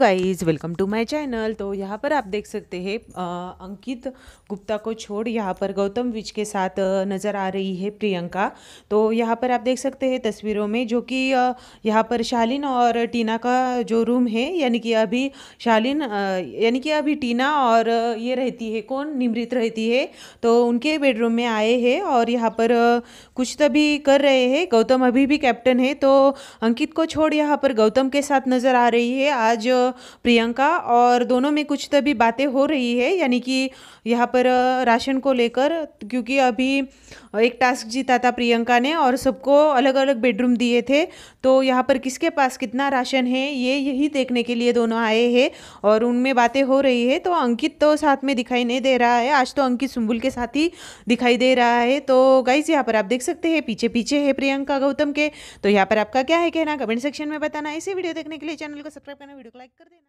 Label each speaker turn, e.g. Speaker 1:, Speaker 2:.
Speaker 1: Guys welcome to my channel तो यहाँ पर आप देख सकते हैं अंकित गुप्ता को छोड़ यहाँ पर गौतम विज के साथ नज़र आ रही है प्रियंका तो यहाँ पर आप देख सकते हैं तस्वीरों में जो कि यहाँ पर शालीन और टीना का जो रूम है यानी कि अभी शालीन यानी कि अभी टीना और ये रहती है कौन निमृत रहती है तो उनके बेडरूम में आए हैं और यहाँ पर कुछ तभी तो कर रहे हैं गौतम अभी भी कैप्टन है तो अंकित को छोड़ यहाँ पर गौतम के साथ नज़र आ रही है आज प्रियंका और दोनों में कुछ तभी बातें हो रही है यानी कि यहाँ पर राशन को लेकर क्योंकि अभी एक टास्क जीता था प्रियंका ने और सबको अलग अलग बेडरूम दिए थे तो यहाँ पर किसके पास कितना राशन है ये यही देखने के लिए दोनों आए हैं और उनमें बातें हो रही है तो अंकित तो साथ में दिखाई नहीं दे रहा है आज तो अंकित सुम्बुल के साथ ही दिखाई दे रहा है तो गाइज यहाँ पर आप देख सकते हैं पीछे पीछे है प्रियंका गौतम के तो यहाँ पर आपका क्या है कहना कमेंट सेक्शन में बताना ऐसे वीडियो देखने के लिए चैनल को सब्सक्राइब करना वीडियो को लाइक Cardina.